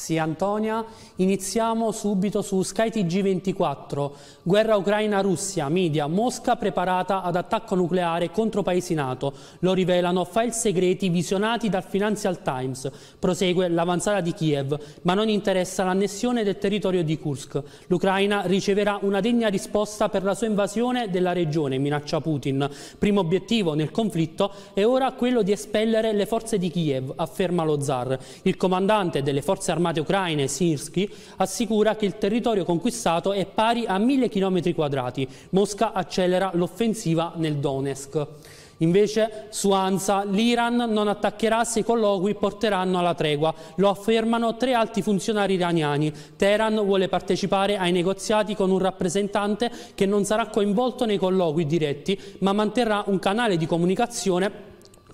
Sì, Antonia, iniziamo subito su skytg 24 Guerra Ucraina-Russia, media, Mosca preparata ad attacco nucleare contro paesi NATO. Lo rivelano file segreti visionati dal Financial Times. Prosegue l'avanzata di Kiev, ma non interessa l'annessione del territorio di Kursk. L'Ucraina riceverà una degna risposta per la sua invasione della regione, minaccia Putin. Primo obiettivo nel conflitto è ora quello di espellere le forze di Kiev, afferma lo zar. Il comandante delle forze armate armate ucraine Sinsky, assicura che il territorio conquistato è pari a 1000 km quadrati. Mosca accelera l'offensiva nel Donetsk. Invece, su Ansa, l'Iran non attaccherà se i colloqui porteranno alla tregua. Lo affermano tre alti funzionari iraniani. Teheran vuole partecipare ai negoziati con un rappresentante che non sarà coinvolto nei colloqui diretti, ma manterrà un canale di comunicazione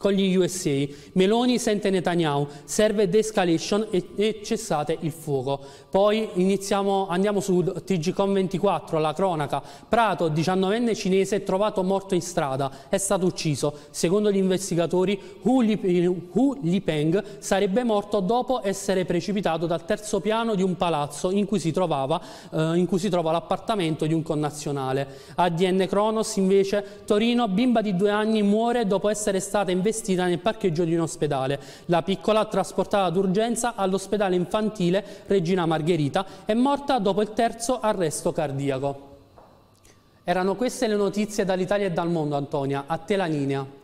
con gli USA. Meloni sente Netanyahu, serve de-escalation e, e cessate il fuoco. Poi iniziamo, andiamo su TGCOM24, la cronaca. Prato, 19enne cinese, trovato morto in strada, è stato ucciso. Secondo gli investigatori, Hu, Li, Hu Lipeng sarebbe morto dopo essere precipitato dal terzo piano di un palazzo in cui si, trovava, eh, in cui si trova l'appartamento di un connazionale. ADN Cronos invece, Torino, bimba di due anni muore dopo essere stata investigata investita nel parcheggio di un ospedale. La piccola, trasportata d'urgenza all'ospedale infantile Regina Margherita, è morta dopo il terzo arresto cardiaco. Erano queste le notizie dall'Italia e dal mondo, Antonia. A te la linea.